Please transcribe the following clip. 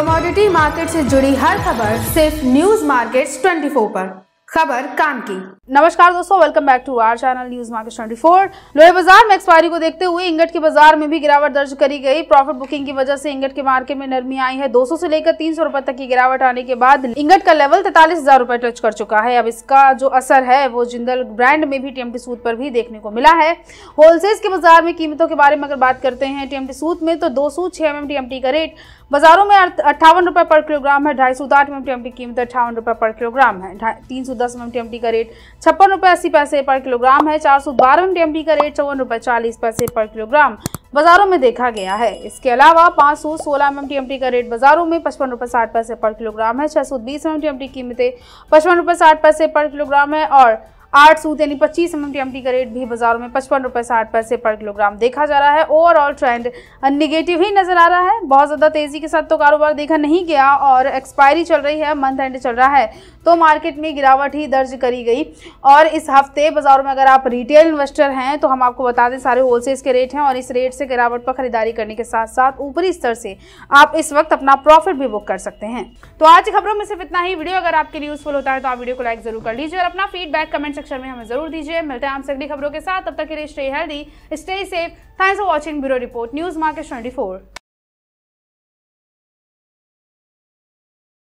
commodity market से जुड़ी हर खबर सिर्फ न्यूज मार्केट 24 पर खबर काम की नमस्कार दोस्तों welcome back to our channel news market 24 लोहे बाजार में एक्सपायरी को देखते हुए इंगट के बाजार में भी गिरावट दर्ज करी गई प्रॉफिट बुकिंग की वजह से इंगट के मार्केट में नरमी आई है 200 से लेकर 300 सौ तक की गिरावट आने के बाद इंगट का लेवल तैतालीस हजार रुपए टच कर चुका है अब इसका जो असर है वो जिंदल ब्रांड में भी टीएमटी सूद पर भी देखने को मिला है होलसेल के बाजार में कीमतों के बारे में अगर बात करते हैं टीएमटी सूद में तो दो सौ छह एम का रेट बाजारों में अट्ठावन रुपये पर किलोग्राम है ढाई सौ साठ एम टी की कीमत अट्ठावन रुपये पर किलोग्राम है तीन सौ दस एम टी का रेट छप्पन रुपये अस्सी पैसे पर किलोग्राम है चार सौ बारह एम टी का रेट चौवन रुपये चालीस पैसे पर किलोग्राम बाजारों में देखा गया है इसके अलावा पाँच सौ सोलह एम टी का रेट बाजारों में पचपन रुपये साठ पैसे पर किलोग्राम है छः सौ बीस एम टी कीमतें पचपन रुपये साठ पैसे पर किलोग्राम है और आठ सूत यानी पच्चीस एम एम का रेट भी बाजारों में पचपन रुपये साठ पैसे पर किलोग्राम देखा जा रहा है ओवरऑल ट्रेंड निगेटिव ही नजर आ रहा है बहुत ज़्यादा तेज़ी के साथ तो कारोबार देखा नहीं गया और एक्सपायरी चल रही है मंथ एंड चल रहा है तो मार्केट में गिरावट ही दर्ज करी गई और इस हफ्ते बाजारों में अगर आप रिटेल इन्वेस्टर हैं तो हम आपको बता दें सारे होलसेल्स के रेट हैं और इस रेट से गिरावट पर खरीदारी करने के साथ साथ ऊपरी स्तर से आप इस वक्त अपना प्रॉफिट भी बुक कर सकते हैं तो आज खबरों में सिर्फ इतना ही वीडियो अगर आपके लिए यूजफुल होता है तो आप वीडियो को लाइक जरूर कर लीजिए और अपना फीडबैक कमेंट सेक्शन में हमें जरूर दीजिए मिलते हैं आपसे अगली खबरों के साथ तब तक के लिए stay healthy stay safe thanks for watching bureau report news market twenty